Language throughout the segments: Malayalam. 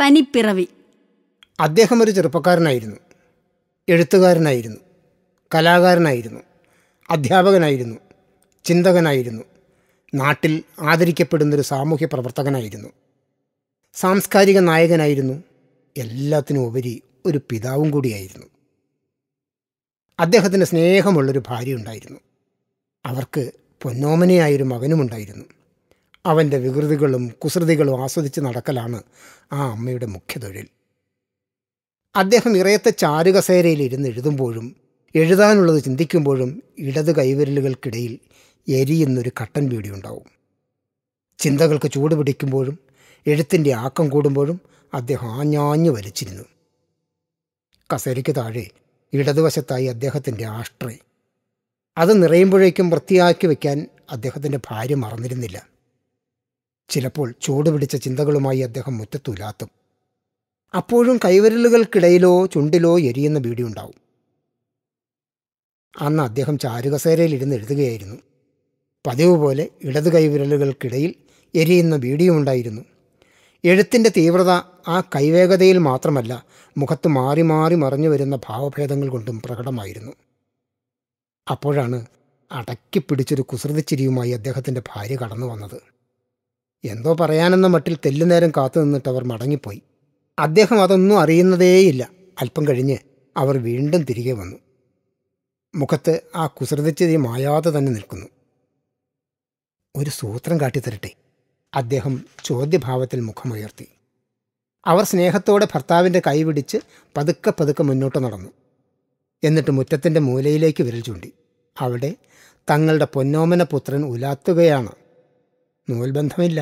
പനിപ്പിറവി അദ്ദേഹം ഒരു ചെറുപ്പക്കാരനായിരുന്നു എഴുത്തുകാരനായിരുന്നു കലാകാരനായിരുന്നു അധ്യാപകനായിരുന്നു ചിന്തകനായിരുന്നു നാട്ടിൽ ആദരിക്കപ്പെടുന്നൊരു സാമൂഹ്യ പ്രവർത്തകനായിരുന്നു സാംസ്കാരിക നായകനായിരുന്നു എല്ലാത്തിനും ഉപരി ഒരു പിതാവും കൂടിയായിരുന്നു അദ്ദേഹത്തിന് സ്നേഹമുള്ളൊരു ഉണ്ടായിരുന്നു അവർക്ക് പൊന്നോമനയായൊരു മകനുമുണ്ടായിരുന്നു അവൻ്റെ വികൃതികളും കുസൃതികളും ആസ്വദിച്ച് നടക്കലാണ് ആ അമ്മയുടെ മുഖ്യതൊഴിൽ അദ്ദേഹം ഇറയത്തെ ചാരുകസേരയിൽ ഇരുന്ന് എഴുതുമ്പോഴും എഴുതാനുള്ളത് ചിന്തിക്കുമ്പോഴും ഇടത് കൈവിരലുകൾക്കിടയിൽ എരിയുന്നൊരു കട്ടൻ ബീഡി ഉണ്ടാവും ചിന്തകൾക്ക് ചൂട് പിടിക്കുമ്പോഴും എഴുത്തിൻ്റെ ആക്കം കൂടുമ്പോഴും അദ്ദേഹം ആഞ്ഞാഞ്ഞു വലിച്ചിരുന്നു കസേരയ്ക്ക് താഴെ ഇടതുവശത്തായി അദ്ദേഹത്തിൻ്റെ ആഷ്ട്രേ അത് നിറയുമ്പോഴേക്കും വൃത്തിയാക്കി വയ്ക്കാൻ അദ്ദേഹത്തിൻ്റെ ഭാര്യ മറന്നിരുന്നില്ല ചിലപ്പോൾ ചൂടുപിടിച്ച ചിന്തകളുമായി അദ്ദേഹം മുറ്റത്തുലാത്തും അപ്പോഴും കൈവിരലുകൾക്കിടയിലോ ചുണ്ടിലോ എരിയുന്ന ബീഡിയുണ്ടാവും അന്ന് അദ്ദേഹം ചാരുകസേരയിൽ ഇരുന്ന് എഴുതുകയായിരുന്നു പതിവ് പോലെ ഇടത് കൈവിരലുകൾക്കിടയിൽ എരിയുന്ന ഉണ്ടായിരുന്നു എഴുത്തിൻ്റെ തീവ്രത ആ കൈവേഗതയിൽ മാത്രമല്ല മുഖത്ത് മാറി മാറി മറിഞ്ഞു വരുന്ന ഭാവഭേദങ്ങൾ കൊണ്ടും പ്രകടമായിരുന്നു അപ്പോഴാണ് അടക്കി പിടിച്ചൊരു കുസൃതിച്ചിരിയുമായി അദ്ദേഹത്തിൻ്റെ ഭാര്യ കടന്നു വന്നത് എന്തോ പറയാനെന്ന മട്ടിൽ തെല്ലുനേരം കാത്തു നിന്നിട്ട് അവർ മടങ്ങിപ്പോയി അദ്ദേഹം അതൊന്നും അറിയുന്നതേയില്ല അല്പം കഴിഞ്ഞ് അവർ വീണ്ടും തിരികെ വന്നു മുഖത്ത് ആ കുസൃതിച്ചതി മായാതെ തന്നെ നിൽക്കുന്നു ഒരു സൂത്രം കാട്ടിത്തരട്ടെ അദ്ദേഹം ചോദ്യഭാവത്തിൽ മുഖമുയർത്തി അവർ സ്നേഹത്തോടെ ഭർത്താവിൻ്റെ കൈവിടിച്ച് പതുക്കെ പതുക്കെ മുന്നോട്ട് നടന്നു എന്നിട്ട് മുറ്റത്തിൻ്റെ മൂലയിലേക്ക് വിരൽ ചൂണ്ടി അവിടെ തങ്ങളുടെ പൊന്നോമന പുത്രൻ ഉലാത്തുകയാണ് നൂൽബന്ധമില്ല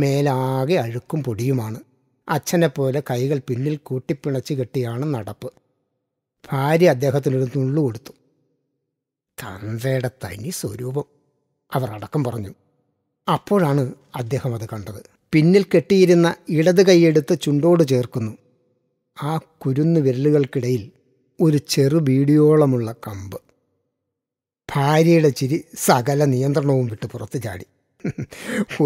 മേലാകെ അഴുക്കും പൊടിയുമാണ് അച്ഛനെപ്പോലെ കൈകൾ പിന്നിൽ കൂട്ടിപ്പിണച്ച് കെട്ടിയാണ് നടപ്പ് ഭാര്യ അദ്ദേഹത്തിനൊരു തുള്ളു കൊടുത്തു തന്തയുടെ തനി സ്വരൂപം അവർ അടക്കം പറഞ്ഞു അപ്പോഴാണ് അദ്ദേഹം അത് കണ്ടത് പിന്നിൽ കെട്ടിയിരുന്ന ഇടത് കൈയെടുത്ത് ചുണ്ടോട് ചേർക്കുന്നു ആ കുരുന്നു വിരലുകൾക്കിടയിൽ ഒരു ചെറു വീഡിയോളമുള്ള കമ്പ് ഭാര്യയുടെ ചിരി സകല നിയന്ത്രണവും വിട്ട് പുറത്തു ചാടി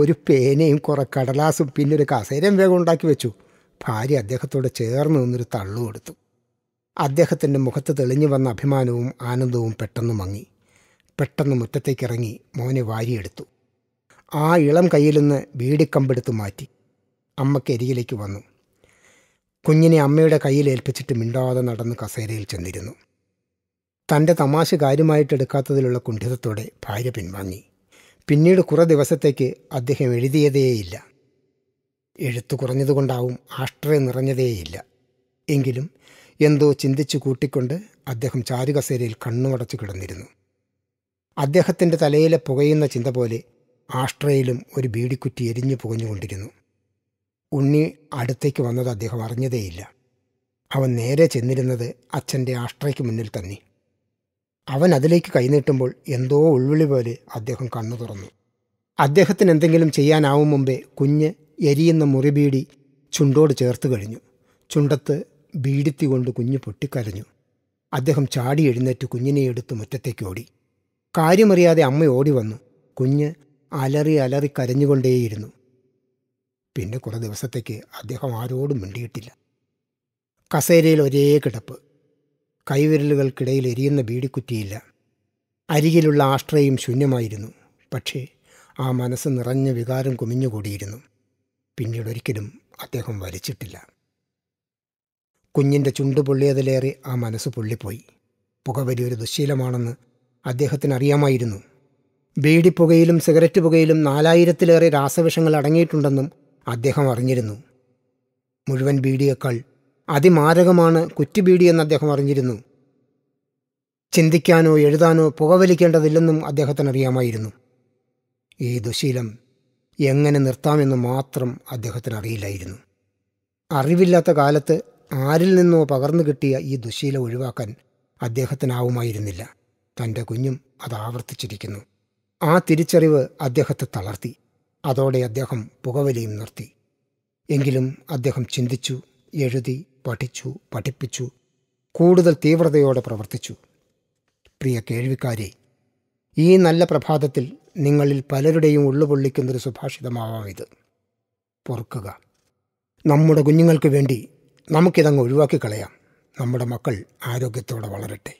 ഒരു പേനയും കുറേ കടലാസും പിന്നെ ഒരു കസേരയും വേഗം ഉണ്ടാക്കി വെച്ചു ഭാര്യ അദ്ദേഹത്തോട് ചേർന്ന് നിന്നൊരു തള്ളു കൊടുത്തു അദ്ദേഹത്തിൻ്റെ മുഖത്ത് തെളിഞ്ഞു വന്ന അഭിമാനവും ആനന്ദവും പെട്ടെന്ന് മങ്ങി പെട്ടെന്ന് മുറ്റത്തേക്കിറങ്ങി മോനെ വാരിയെടുത്തു ആ ഇളം കയ്യിൽ നിന്ന് വീടിക്കമ്പെടുത്ത് മാറ്റി അമ്മക്കരികിലേക്ക് വന്നു കുഞ്ഞിനെ അമ്മയുടെ കയ്യിൽ ഏൽപ്പിച്ചിട്ട് മിണ്ടാതെ നടന്ന് കസേരയിൽ ചെന്നിരുന്നു തൻ്റെ തമാശ കാര്യമായിട്ട് എടുക്കാത്തതിലുള്ള കുണ്ഠിതത്തോടെ ഭാര്യ പിൻവാങ്ങി പിന്നീട് കുറേ ദിവസത്തേക്ക് അദ്ദേഹം എഴുതിയതേയില്ല എഴുത്തു കുറഞ്ഞതുകൊണ്ടാവും ആശ്രയം നിറഞ്ഞതേയില്ല എങ്കിലും എന്തോ ചിന്തിച്ചു കൂട്ടിക്കൊണ്ട് അദ്ദേഹം ചാരുകസേരയിൽ കണ്ണുമടച്ചു കിടന്നിരുന്നു അദ്ദേഹത്തിൻ്റെ തലയിലെ പുകയുന്ന ചിന്ത പോലെ ആഷ്ട്രയിലും ഒരു ബീഡിക്കുറ്റി എരിഞ്ഞു പുകഞ്ഞുകൊണ്ടിരുന്നു ഉണ്ണി അടുത്തേക്ക് വന്നത് അദ്ദേഹം അറിഞ്ഞതേയില്ല അവൻ നേരെ ചെന്നിരുന്നത് അച്ഛൻ്റെ ആഷ്ട്രയ്ക്ക് മുന്നിൽ തന്നെ അവൻ അതിലേക്ക് കൈനീട്ടുമ്പോൾ എന്തോ ഉൾവിളി പോലെ അദ്ദേഹം കണ്ണു തുറന്നു അദ്ദേഹത്തിന് എന്തെങ്കിലും ചെയ്യാനാവും മുമ്പേ കുഞ്ഞ് എരിയുന്ന മുറിബീഡി ചുണ്ടോട് ചേർത്ത് കഴിഞ്ഞു ചുണ്ടത്ത് ബീഡിത്തി കൊണ്ട് കുഞ്ഞ് പൊട്ടിക്കരഞ്ഞു അദ്ദേഹം ചാടി എഴുന്നേറ്റ് കുഞ്ഞിനെ എടുത്ത് മുറ്റത്തേക്ക് ഓടി കാര്യമറിയാതെ അമ്മ ഓടി വന്നു കുഞ്ഞ് അലറി അലറി കരഞ്ഞുകൊണ്ടേയിരുന്നു പിന്നെ കുറേ ദിവസത്തേക്ക് അദ്ദേഹം ആരോടും മിണ്ടിയിട്ടില്ല കസേരയിൽ ഒരേ കിടപ്പ് കൈവിരലുകൾക്കിടയിൽ എരിയുന്ന ബീഡിക്കുറ്റിയില്ല അരികിലുള്ള ആശ്രയം ശൂന്യമായിരുന്നു പക്ഷേ ആ മനസ്സ് നിറഞ്ഞ വികാരം കുമിഞ്ഞുകൂടിയിരുന്നു പിന്നീടൊരിക്കലും അദ്ദേഹം വലിച്ചിട്ടില്ല കുഞ്ഞിൻ്റെ ചുണ്ട് പൊള്ളിയതിലേറെ ആ മനസ്സ് പൊള്ളിപ്പോയി പുക വലിയൊരു ദുശ്ശീലമാണെന്ന് അദ്ദേഹത്തിന് അറിയാമായിരുന്നു ബീഡിപ്പുകയിലും സിഗരറ്റ് പുകയിലും നാലായിരത്തിലേറെ രാസവിഷങ്ങൾ അടങ്ങിയിട്ടുണ്ടെന്നും അദ്ദേഹം അറിഞ്ഞിരുന്നു മുഴുവൻ ബീഡിയേക്കാൾ അതിമാരകമാണ് കുറ്റിബീഡി എന്ന് അദ്ദേഹം അറിഞ്ഞിരുന്നു ചിന്തിക്കാനോ എഴുതാനോ പുകവലിക്കേണ്ടതില്ലെന്നും അദ്ദേഹത്തിന് അറിയാമായിരുന്നു ഈ ദുശീലം എങ്ങനെ നിർത്താമെന്ന് മാത്രം അദ്ദേഹത്തിന് അറിയില്ലായിരുന്നു അറിവില്ലാത്ത കാലത്ത് ആരിൽ നിന്നോ പകർന്നു കിട്ടിയ ഈ ദുശീലം ഒഴിവാക്കാൻ അദ്ദേഹത്തിനാവുമായിരുന്നില്ല തൻ്റെ കുഞ്ഞും അത് ആവർത്തിച്ചിരിക്കുന്നു ആ തിരിച്ചറിവ് അദ്ദേഹത്തെ തളർത്തി അതോടെ അദ്ദേഹം പുകവലിയും നിർത്തി എങ്കിലും അദ്ദേഹം ചിന്തിച്ചു എഴുതി പഠിച്ചു പഠിപ്പിച്ചു കൂടുതൽ തീവ്രതയോടെ പ്രവർത്തിച്ചു പ്രിയ കേൾവിക്കാരെ ഈ നല്ല പ്രഭാതത്തിൽ നിങ്ങളിൽ പലരുടെയും ഉള്ളുപൊള്ളിക്കുന്നൊരു സുഭാഷിതമാവാം ഇത് പൊറുക്കുക നമ്മുടെ കുഞ്ഞുങ്ങൾക്ക് വേണ്ടി നമുക്കിതങ്ങ് ഒഴിവാക്കി കളയാം നമ്മുടെ മക്കൾ ആരോഗ്യത്തോടെ വളരട്ടെ